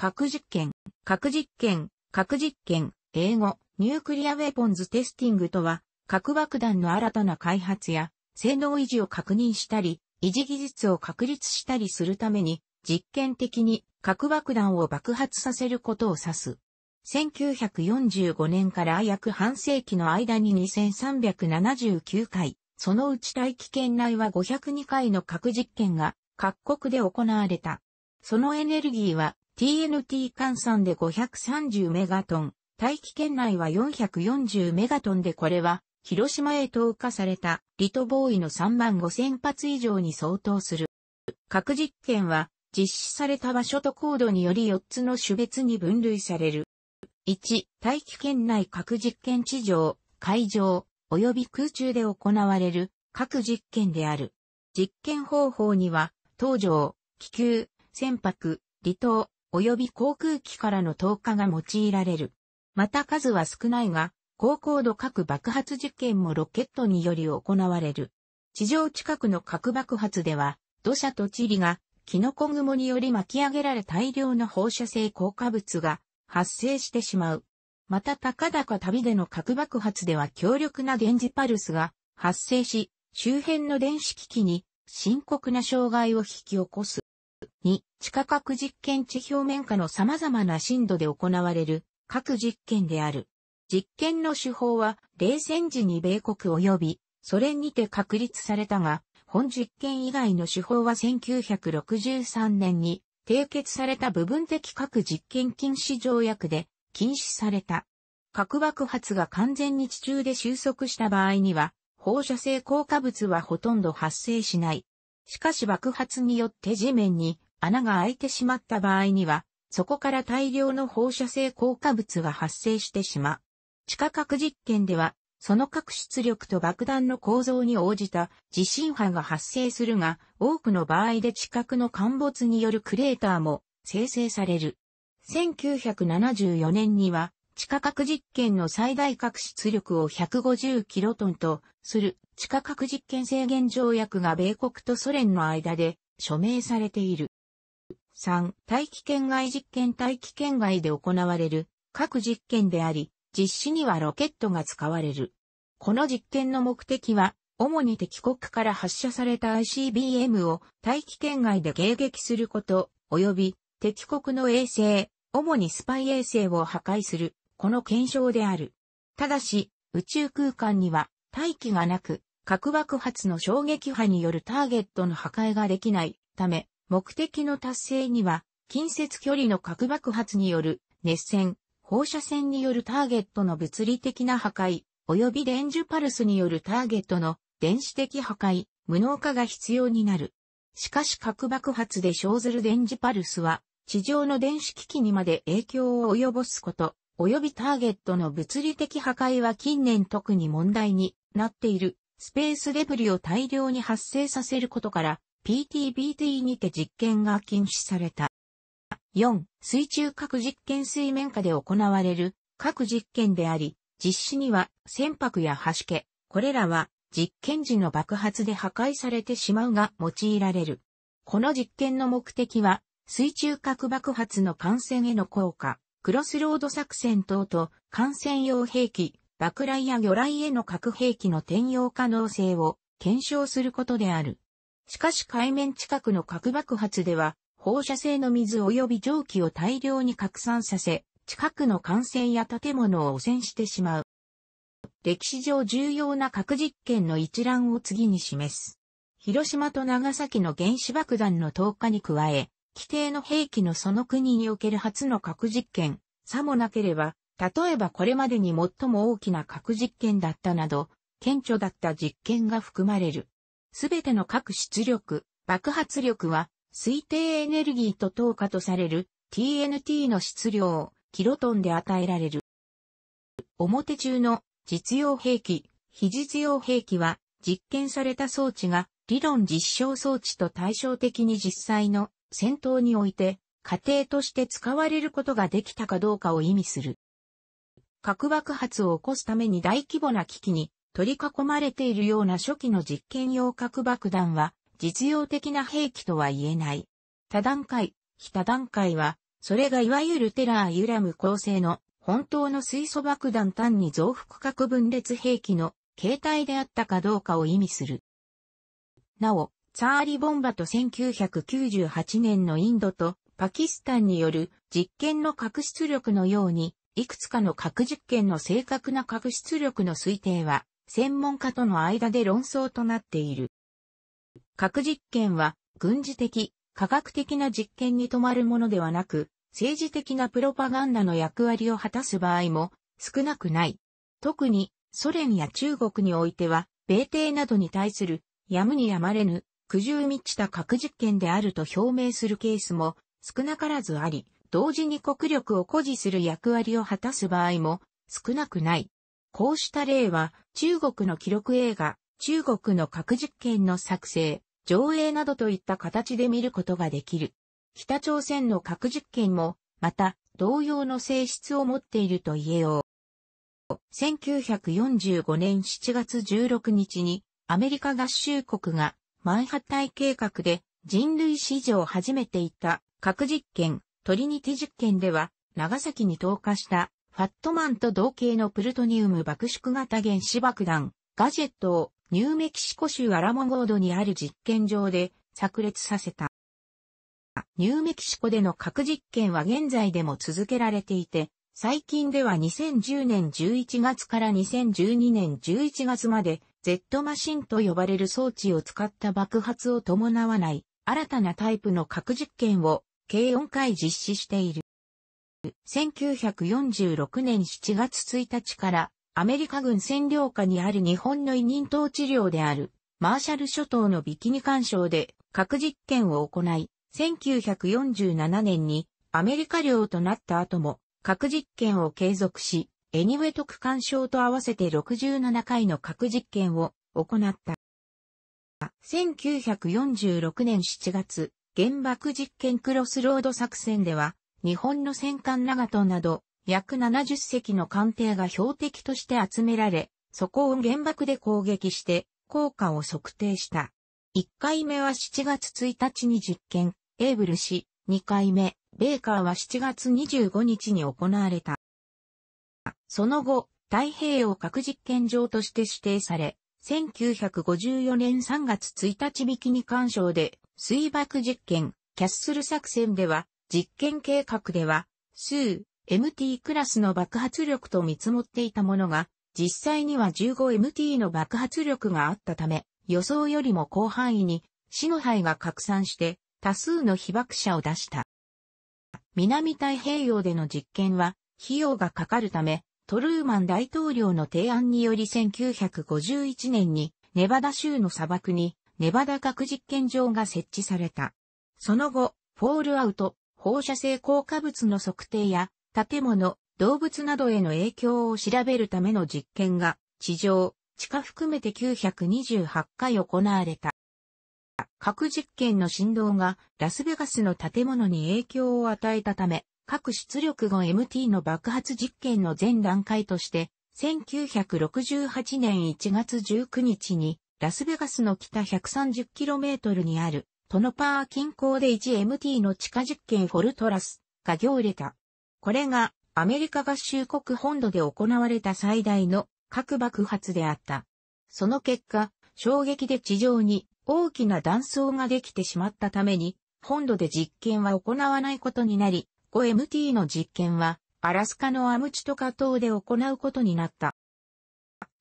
核実験、核実験、核実験、英語、ニュークリアウェポンズテスティングとは、核爆弾の新たな開発や、性能維持を確認したり、維持技術を確立したりするために、実験的に核爆弾を爆発させることを指す。1945年から約半世紀の間に2379回、そのうち大気圏内は502回の核実験が各国で行われた。そのエネルギーは TNT 換算で530メガトン、大気圏内は440メガトンでこれは、広島へ投下されたリトボーイの3万5000発以上に相当する。核実験は、実施された場所と高度により4つの種別に分類される。1、大気圏内核実験地上、海上、及び空中で行われる核実験である。実験方法には、登場、気球、船舶、離島、及び航空機からの投下が用いられる。また数は少ないが、高高度核爆発実験もロケットにより行われる。地上近くの核爆発では、土砂と塵が、キノコ雲により巻き上げられ大量の放射性硬化物が発生してしまう。また高々旅での核爆発では強力な電磁パルスが発生し、周辺の電子機器に深刻な障害を引き起こす。に地下核実験地表面下の様々な深度で行われる核実験である。実験の手法は、冷戦時に米国及び、ソ連にて確立されたが、本実験以外の手法は1963年に締結された部分的核実験禁止条約で禁止された。核爆発が完全に地中で収束した場合には、放射性効果物はほとんど発生しない。しかし爆発によって地面に穴が開いてしまった場合には、そこから大量の放射性硬化物が発生してしまう。地下核実験では、その核出力と爆弾の構造に応じた地震波が発生するが、多くの場合で地殻の陥没によるクレーターも生成される。1974年には地下核実験の最大核出力を150キロトンとする地下核実験制限条約が米国とソ連の間で署名されている。3、大気圏外実験大気圏外で行われる核実験であり、実施にはロケットが使われる。この実験の目的は、主に敵国から発射された ICBM を大気圏外で迎撃すること、及び敵国の衛星、主にスパイ衛星を破壊するこの検証である。ただし、宇宙空間には大気がなく、核爆発の衝撃波によるターゲットの破壊ができないため、目的の達成には、近接距離の核爆発による熱線、放射線によるターゲットの物理的な破壊、及び電磁パルスによるターゲットの電子的破壊、無能化が必要になる。しかし核爆発で生ずる電磁パルスは、地上の電子機器にまで影響を及ぼすこと及びターゲットの物理的破壊は近年特に問題になっているスペースデブリを大量に発生させることから PTBT にて実験が禁止された。4、水中核実験水面下で行われる核実験であり、実施には船舶や橋家、これらは実験時の爆発で破壊されてしまうが用いられる。この実験の目的は水中核爆発の感染への効果、クロスロード作戦等と艦船用兵器、爆雷や魚雷への核兵器の転用可能性を検証することである。しかし海面近くの核爆発では、放射性の水及び蒸気を大量に拡散させ、近くの艦船や建物を汚染してしまう。歴史上重要な核実験の一覧を次に示す。広島と長崎の原子爆弾の投下に加え、規定の兵器のその国における初の核実験、さもなければ、例えばこれまでに最も大きな核実験だったなど、顕著だった実験が含まれる。すべての核出力、爆発力は、推定エネルギーと等価とされる TNT の質量をキロトンで与えられる。表中の実用兵器、非実用兵器は実験された装置が理論実証装置と対照的に実際の戦闘において、過程として使われることができたかどうかを意味する。核爆発を起こすために大規模な危機に取り囲まれているような初期の実験用核爆弾は実用的な兵器とは言えない。多段階、非多段階は、それがいわゆるテラーユラム構成の本当の水素爆弾単に増幅核分裂兵器の形態であったかどうかを意味する。なお、サーリ・ボンバと1998年のインドとパキスタンによる実験の核出力のように、いくつかの核実験の正確な核出力の推定は、専門家との間で論争となっている。核実験は、軍事的、科学的な実験に止まるものではなく、政治的なプロパガンダの役割を果たす場合も少なくない。特に、ソ連や中国においては、米帝などに対する、やむにやまれぬ苦渋満ちた核実験であると表明するケースも少なからずあり、同時に国力を誇示する役割を果たす場合も少なくない。こうした例は中国の記録映画、中国の核実験の作成、上映などといった形で見ることができる。北朝鮮の核実験も、また同様の性質を持っていると言えよう。1945年7月16日にアメリカ合衆国がマンハッタイ計画で人類史上初めていた核実験、トリニティ実験では、長崎に投下したファットマンと同型のプルトニウム爆縮型原子爆弾、ガジェットをニューメキシコ州アラモゴードにある実験場で炸裂させた。ニューメキシコでの核実験は現在でも続けられていて、最近では2010年11月から2012年11月まで Z マシンと呼ばれる装置を使った爆発を伴わない新たなタイプの核実験を計4回実施している。1946年7月1日からアメリカ軍占領下にある日本の委任統治領であるマーシャル諸島のビキニ干渉で核実験を行い、1947年にアメリカ領となった後も核実験を継続し、エニウェ特干渉と合わせて67回の核実験を行った。1946年7月、原爆実験クロスロード作戦では、日本の戦艦長門など、約70隻の艦艇が標的として集められ、そこを原爆で攻撃して、効果を測定した。1回目は7月1日に実験、エーブル氏、2回目、ベーカーは7月25日に行われた。その後、太平洋核実験場として指定され、1954年3月1日引きに干渉で、水爆実験、キャッスル作戦では、実験計画では、数、MT クラスの爆発力と見積もっていたものが、実際には 15MT の爆発力があったため、予想よりも広範囲に、死の灰が拡散して、多数の被爆者を出した。南太平洋での実験は、費用がかかるため、トルーマン大統領の提案により1951年にネバダ州の砂漠にネバダ核実験場が設置された。その後、フォールアウト、放射性効果物の測定や建物、動物などへの影響を調べるための実験が地上、地下含めて928回行われた。核実験の振動がラスベガスの建物に影響を与えたため、各出力後 MT の爆発実験の前段階として、1968年1月19日に、ラスベガスの北 130km にある、トノパー近郊で 1MT の地下実験フォルトラスが行れた。これがアメリカ合衆国本土で行われた最大の核爆発であった。その結果、衝撃で地上に大きな断層ができてしまったために、本土で実験は行わないことになり、5MT の実験は、アラスカのアムチトカ島で行うことになった。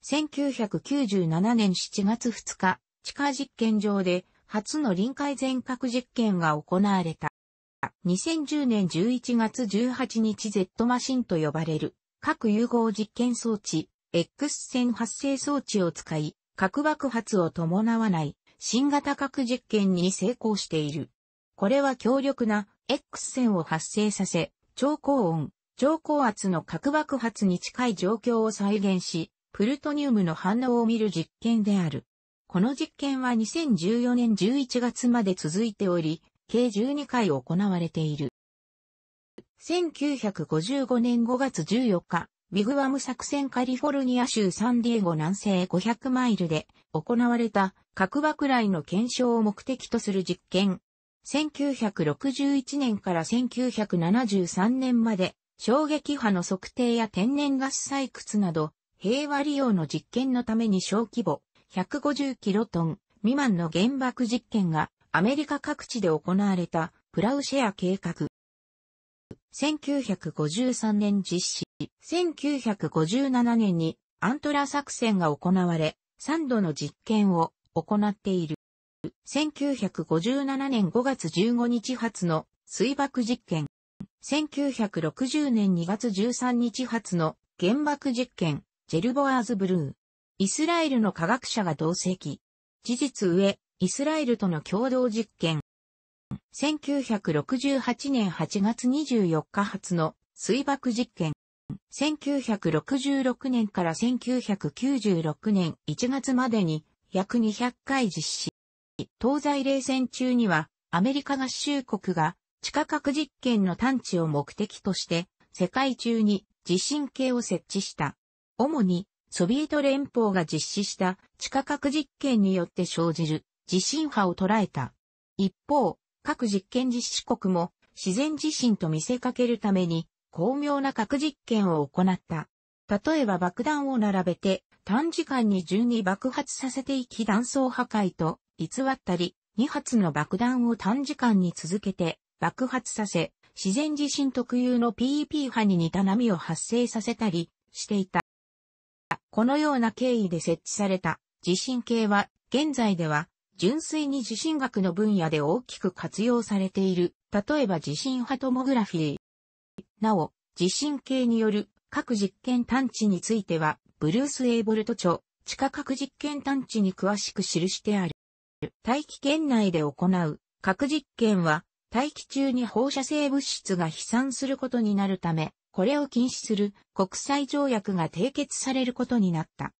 1997年7月2日、地下実験場で初の臨界全核実験が行われた。2010年11月18日 Z マシンと呼ばれる核融合実験装置 X 線発生装置を使い核爆発を伴わない新型核実験に成功している。これは強力な X 線を発生させ、超高温、超高圧の核爆発に近い状況を再現し、プルトニウムの反応を見る実験である。この実験は2014年11月まで続いており、計12回行われている。1955年5月14日、ビグワム作戦カリフォルニア州サンディエゴ南西500マイルで行われた核爆雷の検証を目的とする実験1961年から1973年まで、衝撃波の測定や天然ガス採掘など、平和利用の実験のために小規模、150キロトン未満の原爆実験がアメリカ各地で行われたプラウシェア計画。1953年実施。1957年にアントラ作戦が行われ、3度の実験を行っている。1957年5月15日発の水爆実験、1960年2月13日発の原爆実験、ジェルボアーズブルー。イスラエルの科学者が同席。事実上、イスラエルとの共同実験。1968年8月24日発の水爆実験。1966年から1996年1月までに約200回実施。東西冷戦中にはアメリカ合衆国が地下核実験の探知を目的として世界中に地震計を設置した。主にソビエト連邦が実施した地下核実験によって生じる地震波を捉えた。一方、各実験実施国も自然地震と見せかけるために巧妙な核実験を行った。例えば爆弾を並べて短時間に順に爆発させていき断層破壊と偽ったり、2発の爆弾を短時間に続けて爆発させ、自然地震特有の PEP 波に似た波を発生させたりしていた。このような経緯で設置された地震計は現在では純粋に地震学の分野で大きく活用されている。例えば地震波トモグラフィー。なお、地震計による各実験探知については、ブルース・エイボルト著、地下核実験探知に詳しく記してある。大気圏内で行う核実験は大気中に放射性物質が飛散することになるため、これを禁止する国際条約が締結されることになった。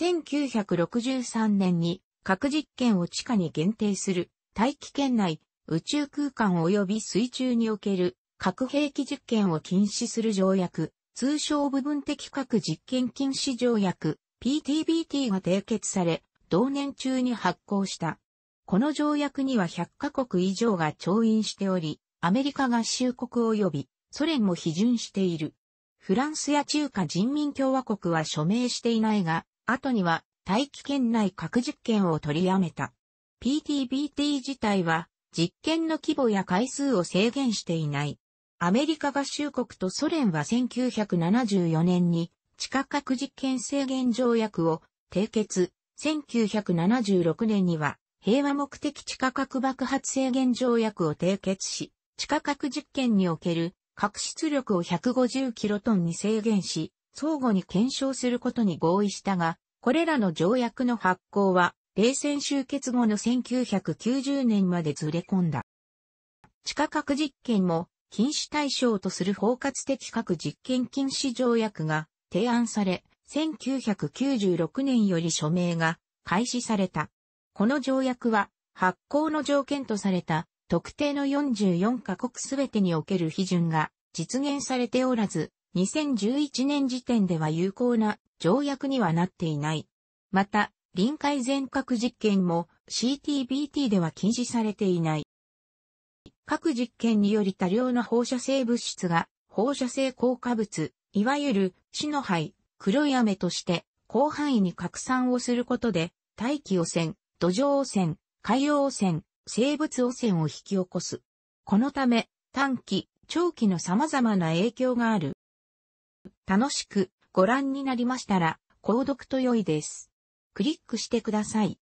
1963年に核実験を地下に限定する大気圏内宇宙空間及び水中における核兵器実験を禁止する条約、通称部分的核実験禁止条約 PTBT が締結され、同年中に発行した。この条約には100カ国以上が調印しており、アメリカ合衆国及びソ連も批准している。フランスや中華人民共和国は署名していないが、後には大気圏内核実験を取りやめた。PTBT 自体は実験の規模や回数を制限していない。アメリカ合衆国とソ連は1974年に地下核実験制限条約を締結、1976年には平和目的地下核爆発制限条約を締結し、地下核実験における核出力を150キロトンに制限し、相互に検証することに合意したが、これらの条約の発行は、冷戦終結後の1990年までずれ込んだ。地下核実験も禁止対象とする包括的核実験禁止条約が提案され、1996年より署名が開始された。この条約は発行の条件とされた特定の44カ国すべてにおける批准が実現されておらず、2011年時点では有効な条約にはなっていない。また、臨海全核実験も CTBT では禁止されていない。各実験により多量の放射性物質が放射性硬化物、いわゆる死の灰、黒い雨として広範囲に拡散をすることで大気汚染、土壌汚染、海洋汚染、生物汚染を引き起こす。このため、短期、長期の様々な影響がある。楽しくご覧になりましたら、購読と良いです。クリックしてください。